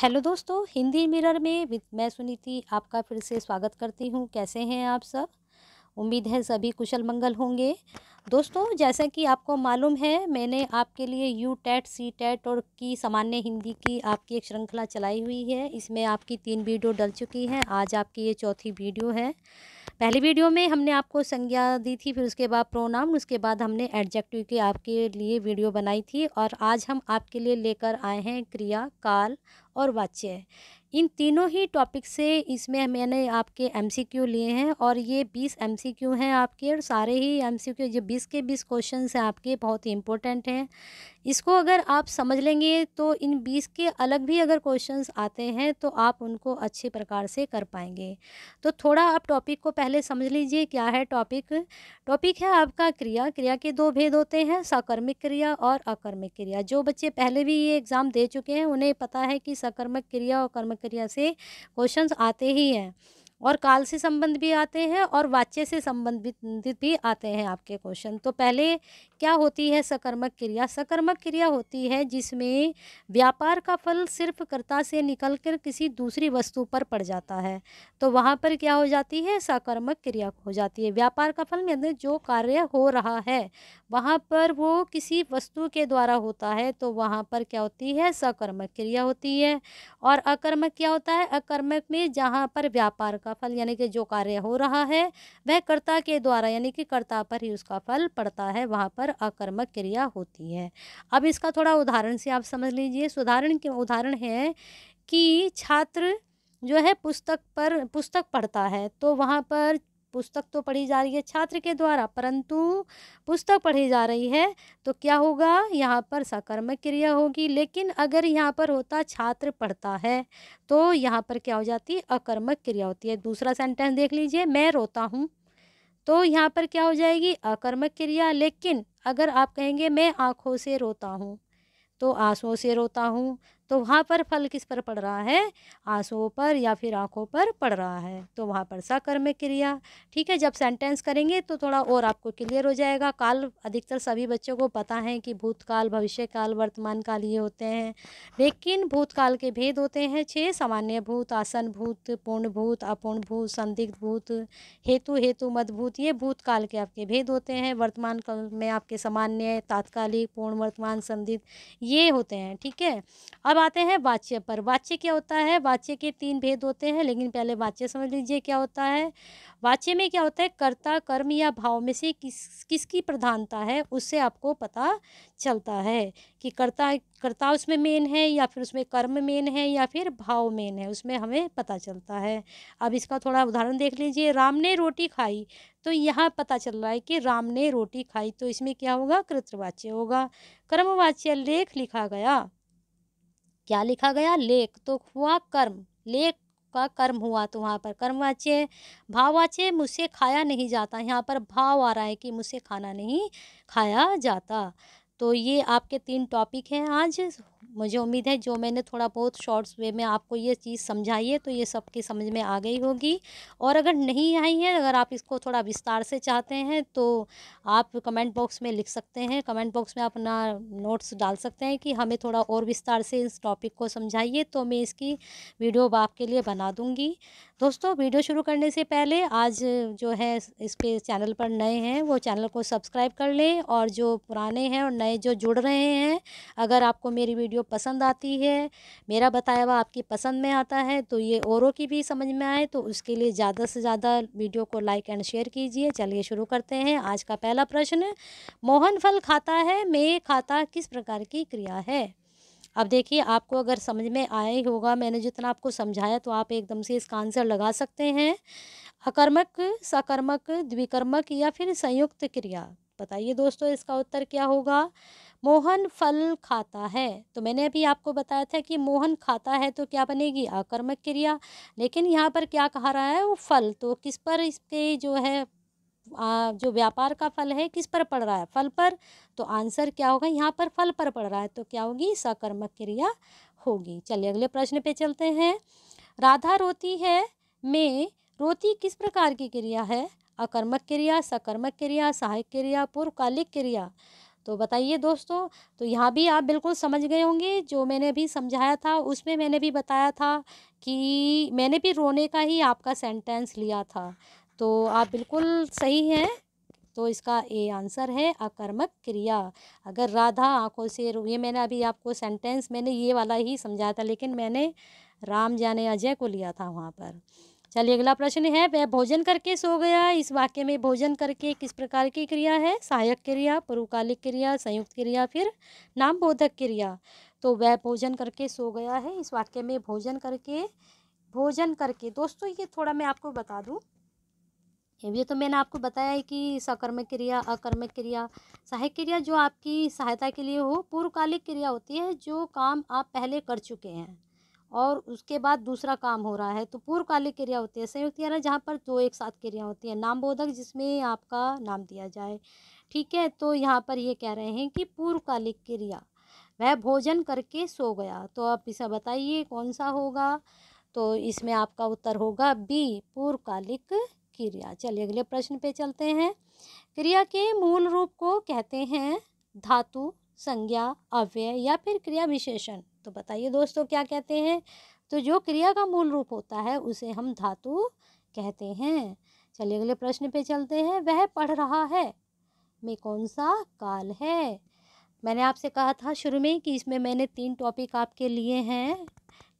hello दोस्तों Hindi mirror में with मैं सुनीति आपका फिर से स्वागत करती हूँ कैसे हैं आप सब उम्मीद है सभी कुशल मंगल होंगे दोस्तों जैसा कि आपको मालूम है मैंने आपके लिए यू टैट सी टैट और की सामान्य हिंदी की आपकी एक श्रृंखला चलाई हुई है इसमें आपकी तीन वीडियो डल चुकी हैं आज आपकी ये चौथी वीडियो है पहली वीडियो में हमने आपको संज्ञा दी थी फिर उसके बाद प्रोनाम उसके बाद हमने एडजेक्टिव की आपके लिए वीडियो बनाई थी और आज हम आपके लिए लेकर आए हैं क्रिया काल और वाच्य है इन तीनों ही टॉपिक से इसमें मैंने आपके एमसीक्यू लिए हैं और ये बीस एमसीक्यू हैं आपके और सारे ही एमसीक्यू जो बीस के बीस क्वेश्चन हैं आपके बहुत ही इंपॉर्टेंट हैं इसको अगर आप समझ लेंगे तो इन बीस के अलग भी अगर क्वेश्चन आते हैं तो आप उनको अच्छे प्रकार से कर पाएंगे तो थोड़ा आप टॉपिक को पहले समझ लीजिए क्या है टॉपिक टॉपिक है आपका क्रिया क्रिया के दो भेद होते हैं सकर्मिक क्रिया और अकर्मिक क्रिया जो बच्चे पहले भी ये एग्ज़ाम दे चुके हैं उन्हें पता है कि सकर्मक क्रिया और कर्म क्रिया से क्वेश्चन आते ही हैं और काल से संबंध भी आते हैं और वाच्य से संबंधित भी आते हैं आपके क्वेश्चन तो पहले क्या होती है सकर्मक क्रिया सकर्मक क्रिया होती है जिसमें व्यापार का फल सिर्फ कर्ता से निकल कर किसी दूसरी वस्तु पर पड़ जाता है तो वहाँ पर क्या हो जाती है सकर्मक क्रिया हो जाती है व्यापार का फल में जो कार्य हो रहा है वहाँ पर वो किसी वस्तु के द्वारा होता है तो वहाँ पर क्या होती है सकर्मक क्रिया होती है और अकर्मक क्या होता है अकर्मक में जहाँ पर व्यापार का उसका फल यानी कि जो कार्य हो रहा है वह कर्ता के द्वारा यानी कि कर्ता पर ही उसका फल पड़ता है वहाँ पर अकर्मक क्रिया होती है अब इसका थोड़ा उदाहरण से आप समझ लीजिए उदाहरण के उदाहरण है कि छात्र जो है पुस्तक पर पुस्तक पढ़ता है तो वहाँ पर पुस्तक तो पढ़ी जा रही है छात्र के द्वारा परंतु पुस्तक पढ़ी जा रही है तो क्या होगा यहाँ पर सकर्मक क्रिया होगी लेकिन अगर यहाँ पर होता छात्र पढ़ता है तो यहाँ पर क्या हो जाती है अकर्मक क्रिया होती है दूसरा सेंटेंस देख लीजिए मैं रोता हूँ तो यहाँ पर क्या हो जाएगी अकर्मक क्रिया लेकिन अगर आप कहेंगे मैं आँखों से रोता हूँ तो आंसुओं से रोता हूँ तो वहाँ पर फल किस पर पड़ रहा है आंसुओं पर या फिर आँखों पर पड़ रहा है तो वहाँ पर सकर्म क्रिया ठीक है जब सेंटेंस करेंगे तो थोड़ा और आपको क्लियर हो जाएगा काल अधिकतर सभी बच्चों को पता है कि भूतकाल भविष्यकाल वर्तमान काल ये होते हैं लेकिन भूतकाल के भेद होते हैं छः सामान्य भूत आसन भूत पूर्ण भूत अपूर्ण भूत संदिग्ध भूत हेतु हेतु मदभूत ये भूतकाल के आपके भेद होते हैं वर्तमान काल में आपके सामान्य तात्कालिक पूर्ण वर्तमान संदिग्ध ये होते हैं ठीक है अब आते हैं वाच्य पर वाच्य क्या होता है वाच्य के तीन भेद होते हैं लेकिन पहले वाच्य समझ लीजिए क्या होता है वाच्य में क्या होता है कर्ता कर्म या भाव में से किस किसकी प्रधानता है उससे आपको पता चलता है कि कर्ता कर्ता उसमें मेन है या फिर उसमें कर्म मेन है या फिर भाव मेन है उसमें हमें पता चलता है अब इसका थोड़ा उदाहरण देख लीजिए राम ने रोटी खाई तो यहाँ पता चल रहा है कि राम ने रोटी खाई तो इसमें क्या होगा कृतवाच्य होगा कर्मवाच्य लेख लिखा गया क्या लिखा गया लेख तो हुआ कर्म लेख का कर्म हुआ तो वहाँ पर कर्म वाच्य भाव वाच्य मुझसे खाया नहीं जाता यहाँ पर भाव आ रहा है कि मुझसे खाना नहीं खाया जाता तो ये आपके तीन टॉपिक हैं आज मुझे उम्मीद है जो मैंने थोड़ा बहुत शॉर्ट्स वे में आपको ये चीज़ समझाई है तो ये सबकी समझ में आ गई होगी और अगर नहीं आई है अगर आप इसको थोड़ा विस्तार से चाहते हैं तो आप कमेंट बॉक्स में लिख सकते हैं कमेंट बॉक्स में अपना नोट्स डाल सकते हैं कि हमें थोड़ा और विस्तार से इस टॉपिक को समझाइए तो मैं इसकी वीडियो आपके लिए बना दूँगी दोस्तों वीडियो शुरू करने से पहले आज जो है इसके चैनल पर नए हैं वो चैनल को सब्सक्राइब कर लें और जो पुराने हैं और नए जो जुड़ रहे हैं अगर आपको मेरी वीडियो वीडियो पसंद आती है मेरा बताया हुआ आपकी पसंद में आता है तो ये औरों की भी समझ में आए तो उसके लिए ज़्यादा से ज़्यादा वीडियो को लाइक एंड शेयर कीजिए चलिए शुरू करते हैं आज का पहला प्रश्न मोहन फल खाता है मैं खाता किस प्रकार की क्रिया है अब देखिए आपको अगर समझ में आए होगा मैंने जितना आपको समझाया तो आप एकदम से इसका आंसर लगा सकते हैं अकर्मक सकर्मक द्विकर्मक या फिर संयुक्त क्रिया बताइए दोस्तों इसका उत्तर क्या होगा मोहन फल खाता है तो मैंने अभी आपको बताया था कि मोहन खाता है तो क्या बनेगी आकर्मक क्रिया लेकिन यहाँ पर क्या कहा रहा है वो फल तो किस पर इसके जो है आ, जो व्यापार का फल है किस पर पड़ रहा है फल पर तो आंसर क्या होगा यहाँ पर फल पर पड़ रहा है तो क्या होगी सकर्मक क्रिया होगी चलिए अगले प्रश्न पे चलते हैं राधा रोती है में रोती किस प्रकार की क्रिया है अकर्मक क्रिया सकर्मक क्रिया सहायक क्रिया पूर्वकालिक क्रिया तो बताइए दोस्तों तो यहाँ भी आप बिल्कुल समझ गए होंगे जो मैंने अभी समझाया था उसमें मैंने भी बताया था कि मैंने भी रोने का ही आपका सेंटेंस लिया था तो आप बिल्कुल सही हैं तो इसका ए आंसर है अकर्मक क्रिया अगर राधा आंखों से रो ये मैंने अभी आपको सेंटेंस मैंने ये वाला ही समझाया था लेकिन मैंने राम जाने अजय को लिया था वहाँ पर चलिए अगला प्रश्न है वह भोजन करके सो गया इस वाक्य में भोजन करके किस प्रकार की क्रिया है सहायक क्रिया पूर्वकालिक क्रिया संयुक्त क्रिया फिर नाम बोधक क्रिया तो वह भोजन करके सो गया है इस वाक्य में भोजन करके भोजन करके दोस्तों ये थोड़ा मैं आपको बता दूँ ये तो मैंने आपको बताया है कि सकर्मक क्रिया अकर्मक क्रिया सहायक क्रिया जो आपकी सहायता के लिए हो पूर्वकालिक क्रिया होती है जो काम आप पहले कर चुके हैं और उसके बाद दूसरा काम हो रहा है तो पूर्वकालिक क्रिया होती है संयुक्त क्रिया जहाँ पर दो एक साथ क्रिया होती है नाम बोधक जिसमें आपका नाम दिया जाए ठीक है तो यहाँ पर ये कह रहे हैं कि पूर्वकालिक क्रिया वह भोजन करके सो गया तो आप इसे बताइए कौन सा होगा तो इसमें आपका उत्तर होगा बी पूर्वकालिक क्रिया चलिए अगले प्रश्न पे चलते हैं क्रिया के मूल रूप को कहते हैं धातु संज्ञा अव्यय या फिर क्रिया विशेषण तो बताइए दोस्तों क्या कहते हैं तो जो क्रिया का मूल रूप होता है उसे हम धातु कहते हैं चलिए अगले प्रश्न पे चलते हैं वह पढ़ रहा है में कौन सा काल है मैंने आपसे कहा था शुरू में कि इसमें मैंने तीन टॉपिक आपके लिए हैं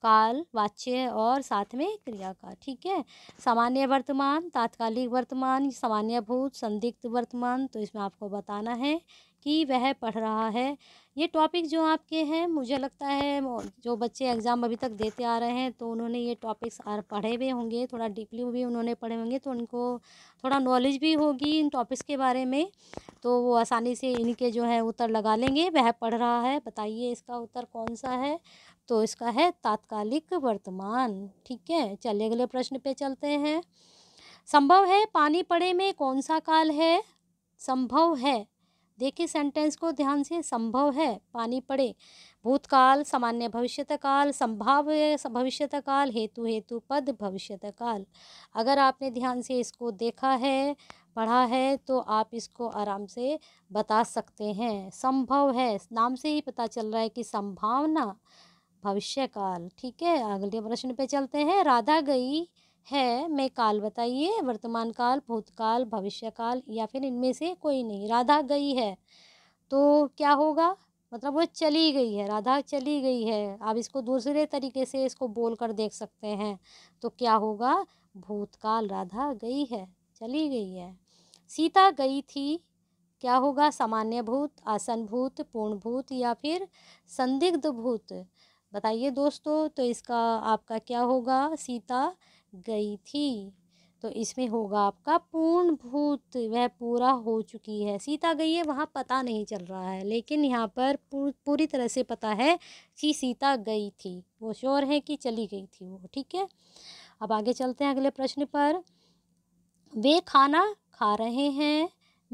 काल वाच्य और साथ में क्रिया का ठीक है सामान्य वर्तमान तात्कालिक वर्तमान सामान्य भूत संदिग्ध वर्तमान तो इसमें आपको बताना है कि वह पढ़ रहा है ये टॉपिक जो आपके हैं मुझे लगता है जो बच्चे एग्ज़ाम अभी तक देते आ रहे हैं तो उन्होंने ये टॉपिक्स पढ़े हुए होंगे थोड़ा डीपली भी उन्होंने पढ़े होंगे तो उनको थोड़ा नॉलेज भी होगी इन टॉपिक्स के बारे में तो वो आसानी से इनके जो है उत्तर लगा लेंगे वह पढ़ रहा है बताइए इसका उत्तर कौन सा है तो इसका है तात्कालिक वर्तमान ठीक है चलिए अगले प्रश्न पे चलते हैं संभव है पानी पड़े में कौन सा काल है संभव है देखिए सेंटेंस को ध्यान से संभव है पानी पड़े भूतकाल सामान्य भविष्यतकाल संभाव्य भविष्यतकाल हेतु हेतु पद भविष्यतकाल अगर आपने ध्यान से इसको देखा है पढ़ा है तो आप इसको आराम से बता सकते हैं संभव है नाम से ही पता चल रहा है कि संभावना भविष्यकाल ठीक है अगले प्रश्न पे चलते हैं राधा गई है मैं काल बताइए वर्तमान काल भूतकाल भविष्य काल या फिर इनमें से कोई नहीं राधा गई है तो क्या होगा मतलब वो चली गई है राधा चली गई है आप इसको दूसरे तरीके से इसको बोल कर देख सकते हैं तो क्या होगा भूतकाल राधा गई है चली गई है सीता गई थी क्या होगा सामान्य भूत आसन भूत पूर्ण भूत या फिर संदिग्ध भूत बताइए दोस्तों तो इसका आपका क्या होगा सीता गई थी तो इसमें होगा आपका पूर्ण भूत वह पूरा हो चुकी है सीता गई है वहाँ पता नहीं चल रहा है लेकिन यहाँ पर पूरी तरह से पता है कि सीता गई थी वो श्योर है कि चली गई थी वो ठीक है अब आगे चलते हैं अगले प्रश्न पर वे खाना खा रहे हैं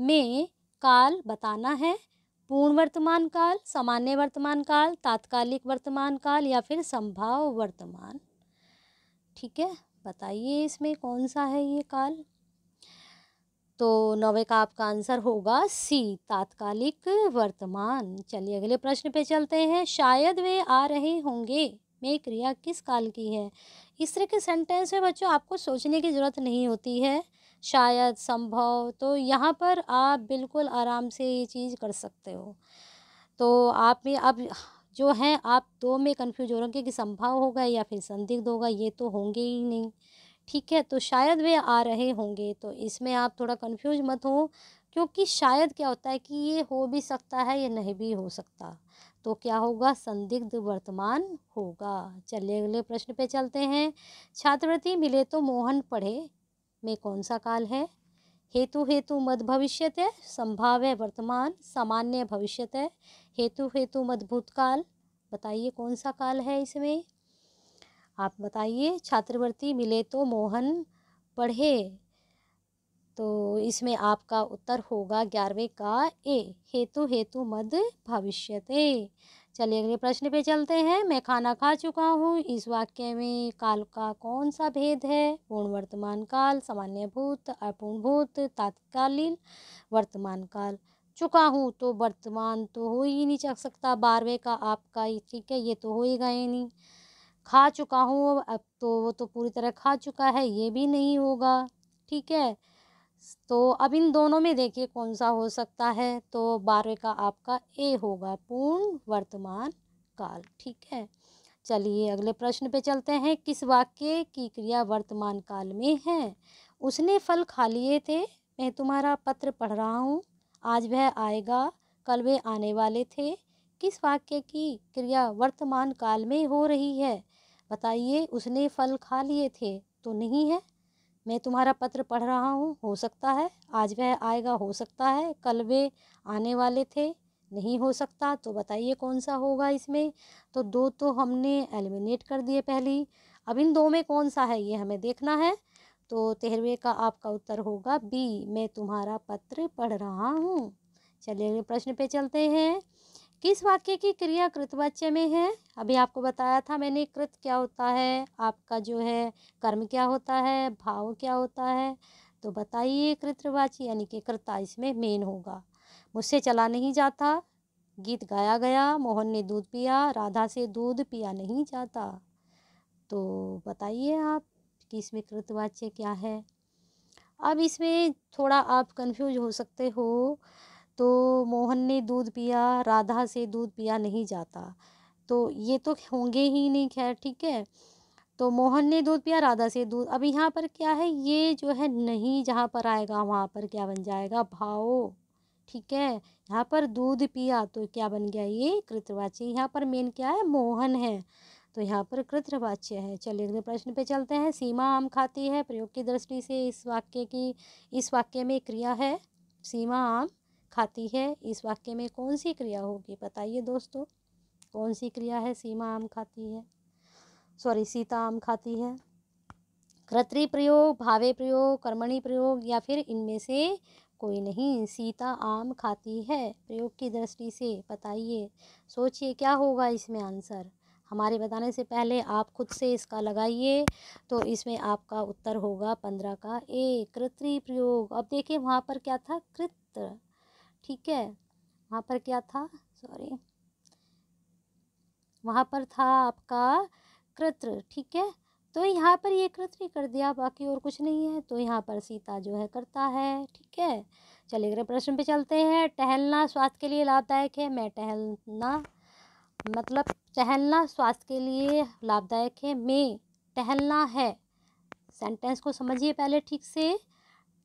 में काल बताना है पूर्ण वर्तमान काल सामान्य वर्तमान काल तात्कालिक वर्तमान काल या फिर संभाव वर्तमान ठीक है बताइए इसमें कौन सा है ये काल तो नौवे का आपका आंसर होगा सी तात्कालिक वर्तमान चलिए अगले प्रश्न पे चलते हैं शायद वे आ रहे होंगे में क्रिया किस काल की है इस तरह के सेंटेंस में बच्चों आपको सोचने की ज़रूरत नहीं होती है शायद संभव तो यहाँ पर आप बिल्कुल आराम से ये चीज़ कर सकते हो तो आप में अब जो है आप दो में कन्फ्यूज हो रहे कि संभव होगा या फिर संदिग्ध होगा ये तो होंगे ही नहीं ठीक है तो शायद वे आ रहे होंगे तो इसमें आप थोड़ा कन्फ्यूज मत हो क्योंकि शायद क्या होता है कि ये हो भी सकता है या नहीं भी हो सकता तो क्या होगा संदिग्ध वर्तमान होगा चलिए अगले प्रश्न पे चलते हैं छात्रवृत्ति मिले तो मोहन पढ़े में कौन सा काल है हेतु हेतु मध भविष्यत है संभाव्य वर्तमान सामान्य भविष्यत है हेतु हेतु मधभूत काल बताइए कौन सा काल है इसमें आप बताइए छात्रवृत्ति मिले तो मोहन पढ़े तो इसमें आपका उत्तर होगा ग्यारहवें का ए हेतु हेतु मद भविष्यते चलिए अगले प्रश्न पे चलते हैं मैं खाना खा चुका हूँ इस वाक्य में काल का कौन सा भेद है पूर्ण वर्तमान काल सामान्य भूत अपूर्ण भूत तात्कालीन वर्तमान काल चुका हूँ तो वर्तमान तो हो ही नहीं सकता बारहवें का आपका ठीक है ये तो हो ही नहीं खा चुका हूँ अब तो वो तो पूरी तरह खा चुका है ये भी नहीं होगा ठीक है तो अब इन दोनों में देखिए कौन सा हो सकता है तो बारहवें का आपका ए होगा पूर्ण वर्तमान काल ठीक है चलिए अगले प्रश्न पे चलते हैं किस वाक्य की क्रिया वर्तमान काल में है उसने फल खा लिए थे मैं तुम्हारा पत्र पढ़ रहा हूँ आज वह आएगा कल वे आने वाले थे किस वाक्य की क्रिया वर्तमान काल में हो रही है बताइए उसने फल खा लिए थे तो नहीं है मैं तुम्हारा पत्र पढ़ रहा हूँ हो सकता है आज वह आएगा हो सकता है कल वे आने वाले थे नहीं हो सकता तो बताइए कौन सा होगा इसमें तो दो तो हमने एलिमिनेट कर दिए पहली अब इन दो में कौन सा है ये हमें देखना है तो तेरहवें का आपका उत्तर होगा बी मैं तुम्हारा पत्र पढ़ रहा हूँ चलिए अगले प्रश्न पे चलते हैं किस वाक्य की क्रिया कृतवाच्य में है अभी आपको बताया था मैंने कृत क्या होता है आपका जो है कर्म क्या होता है भाव क्या होता है तो बताइए कृतवाची यानी कि कृता इसमें मेन होगा मुझसे चला नहीं जाता गीत गाया गया मोहन ने दूध पिया राधा से दूध पिया नहीं जाता तो बताइए आप कि इसमें कृतवाच्य क्या है अब इसमें थोड़ा आप कंफ्यूज हो सकते हो तो मोहन ने दूध पिया राधा से दूध पिया नहीं जाता तो ये तो होंगे ही नहीं खैर ठीक है तो मोहन ने दूध पिया राधा से दूध अब यहाँ पर क्या है ये जो है नहीं जहाँ पर आएगा वहाँ पर क्या बन जाएगा भाव ठीक है यहाँ पर दूध पिया तो क्या बन गया ये कृतवाची यहाँ पर मेन क्या है मोहन है तो यहाँ पर कृतवाच्य है चलिए अगले प्रश्न पे चलते हैं सीमा आम खाती है प्रयोग की दृष्टि से इस वाक्य की इस वाक्य में क्रिया है सीमा आम खाती है इस वाक्य में कौन सी क्रिया होगी बताइए दोस्तों कौन सी क्रिया है सीमा आम खाती है सॉरी सीता आम खाती है कृत्रि प्रयोग भावे प्रयोग कर्मणी प्रयोग या फिर इनमें से कोई नहीं सीता आम खाती है प्रयोग की दृष्टि से बताइए सोचिए क्या होगा इसमें आंसर हमारे बताने से पहले आप खुद से इसका लगाइए तो इसमें आपका उत्तर होगा पंद्रह का ए कृत्रि प्रयोग अब देखिए वहाँ पर क्या था कृत ठीक है वहाँ पर क्या था सॉरी वहाँ पर था आपका कृत्र ठीक है तो यहाँ पर ये कृत्रि कर दिया बाकी और कुछ नहीं है तो यहाँ पर सीता जो है करता है ठीक है चलिए अगले प्रश्न पे चलते हैं टहलना स्वास्थ्य के लिए लाभदायक है मैं टहलना मतलब टहलना स्वास्थ्य के लिए लाभदायक है मे टहलना है सेंटेंस को समझिए पहले ठीक से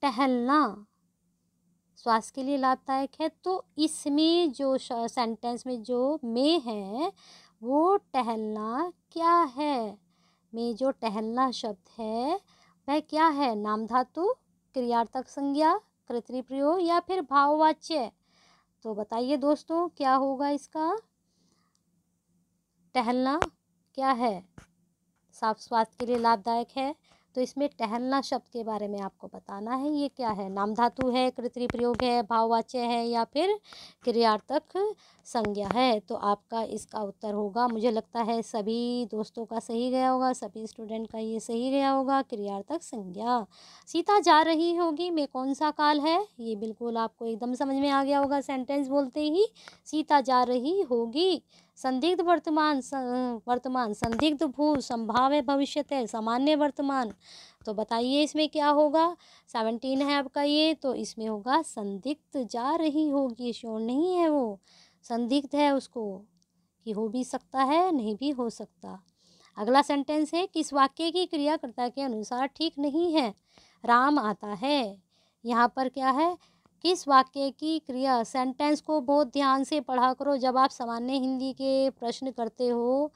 टहलना स्वास्थ्य के लिए लाभदायक है तो इसमें जो सेंटेंस में जो मे है वो टहलना क्या है मे जो टहलना शब्द है वह क्या है नाम धातु क्रियार्थक संज्ञा कृत्रिप्रयोग प्रयोग या फिर भाववाच्य तो बताइए दोस्तों क्या होगा इसका टहलना क्या है साफ स्वास्थ्य के लिए लाभदायक है तो इसमें टहलना शब्द के बारे में आपको बताना है ये क्या है नाम धातु है कृत्रिम प्रयोग है भाववाच्य है या फिर क्रियार्थक संज्ञा है तो आपका इसका उत्तर होगा मुझे लगता है सभी दोस्तों का सही गया होगा सभी स्टूडेंट का ये सही गया होगा क्रियार्थक संज्ञा सीता जा रही होगी में कौन सा काल है ये बिल्कुल आपको एकदम समझ में आ गया होगा सेंटेंस बोलते ही सीता जा रही होगी संदिग्ध वर्तमान वर्तमान संदिग्ध भू संभाव्य भविष्य है सामान्य वर्तमान तो बताइए इसमें क्या होगा सेवनटीन है आपका ये तो इसमें होगा संदिग्ध जा रही होगी श्योर नहीं है वो संदिग्ध है उसको कि हो भी सकता है नहीं भी हो सकता अगला सेंटेंस है किस वाक्य की क्रियाकर्ता के अनुसार ठीक नहीं है राम आता है यहाँ पर क्या है किस वाक्य की क्रिया सेंटेंस को बहुत ध्यान से पढ़ा करो जब आप सामान्य हिंदी के प्रश्न करते हो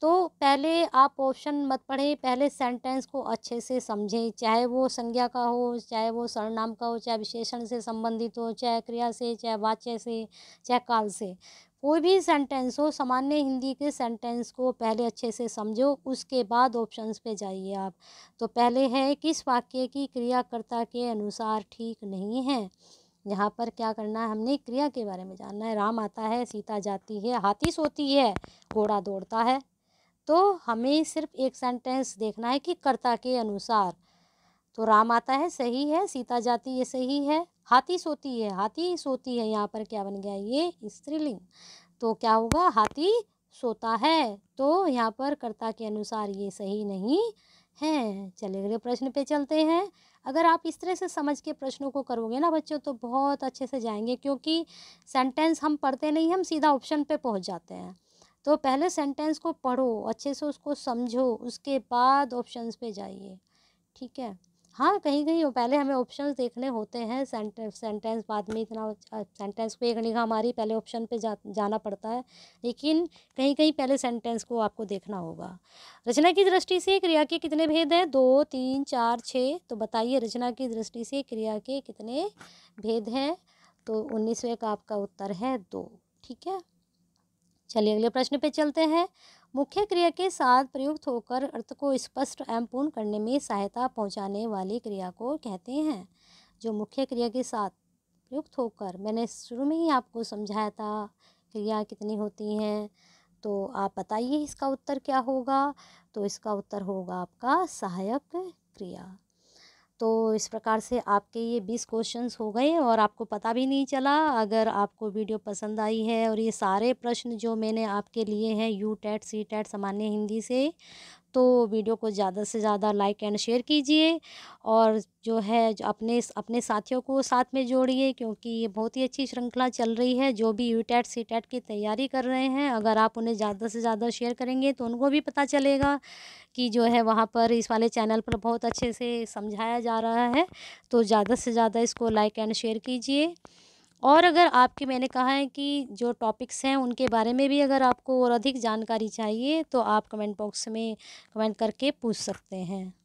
तो पहले आप ऑप्शन मत पढ़ें पहले सेंटेंस को अच्छे से समझें चाहे वो संज्ञा का हो चाहे वो सर्वनाम का हो चाहे विशेषण से संबंधित हो चाहे क्रिया से चाहे वाच्य से चाहे काल से कोई भी सेंटेंस हो सामान्य हिंदी के सेंटेंस को पहले अच्छे से समझो उसके बाद ऑप्शंस पे जाइए आप तो पहले है किस वाक्य की क्रियाकर्ता के अनुसार ठीक नहीं है यहाँ पर क्या करना है हमने क्रिया के बारे में जानना है राम आता है सीता जाती है हाथी सोती है घोड़ा दौड़ता है तो हमें सिर्फ एक सेंटेंस देखना है कि कर्ता के अनुसार तो राम आता है सही है सीता जाती ये सही है हाथी सोती है हाथी सोती है यहाँ पर क्या बन गया ये स्त्रीलिंग तो क्या होगा हाथी सोता है तो यहाँ पर कर्ता के अनुसार ये सही नहीं है चले अगले प्रश्न पे चलते हैं अगर आप इस तरह से समझ के प्रश्नों को करोगे ना बच्चों तो बहुत अच्छे से जाएंगे क्योंकि सेंटेंस हम पढ़ते नहीं हम सीधा ऑप्शन पे पहुंच जाते हैं तो पहले सेंटेंस को पढ़ो अच्छे से उसको समझो उसके बाद ऑप्शंस पे जाइए ठीक है हाँ कहीं कहीं पहले हमें ऑप्शन देखने होते हैं सेंटेंस सेंटेंस बाद में इतना सेंटेंस को एक निगाह हमारी पहले ऑप्शन पे जा जाना पड़ता है लेकिन कहीं कहीं पहले सेंटेंस को आपको देखना होगा रचना की दृष्टि से क्रिया के कितने भेद हैं दो तीन चार छः तो बताइए रचना की दृष्टि से क्रिया के कितने भेद हैं तो उन्नीसवें का आपका उत्तर है दो ठीक है चलिए अगले प्रश्न पे चलते हैं मुख्य क्रिया के साथ प्रयुक्त होकर अर्थ को स्पष्ट एवं पूर्ण करने में सहायता पहुंचाने वाली क्रिया को कहते हैं जो मुख्य क्रिया के साथ प्रयुक्त होकर मैंने शुरू में ही आपको समझाया था क्रिया कितनी होती हैं तो आप बताइए इसका उत्तर क्या होगा तो इसका उत्तर होगा आपका सहायक क्रिया तो इस प्रकार से आपके ये बीस क्वेश्चंस हो गए और आपको पता भी नहीं चला अगर आपको वीडियो पसंद आई है और ये सारे प्रश्न जो मैंने आपके लिए हैं यू टैट सी टैट सामान्य हिंदी से तो वीडियो को ज़्यादा से ज़्यादा लाइक एंड शेयर कीजिए और जो है जो अपने अपने साथियों को साथ में जोड़िए क्योंकि ये बहुत ही अच्छी श्रृंखला चल रही है जो भी यू टैट सी टैट की तैयारी कर रहे हैं अगर आप उन्हें ज़्यादा से ज़्यादा शेयर करेंगे तो उनको भी पता चलेगा कि जो है वहाँ पर इस वाले चैनल पर बहुत अच्छे से समझाया जा रहा है तो ज़्यादा से ज़्यादा इसको लाइक एंड शेयर कीजिए और अगर आपके मैंने कहा है कि जो टॉपिक्स हैं उनके बारे में भी अगर आपको और अधिक जानकारी चाहिए तो आप कमेंट बॉक्स में कमेंट करके पूछ सकते हैं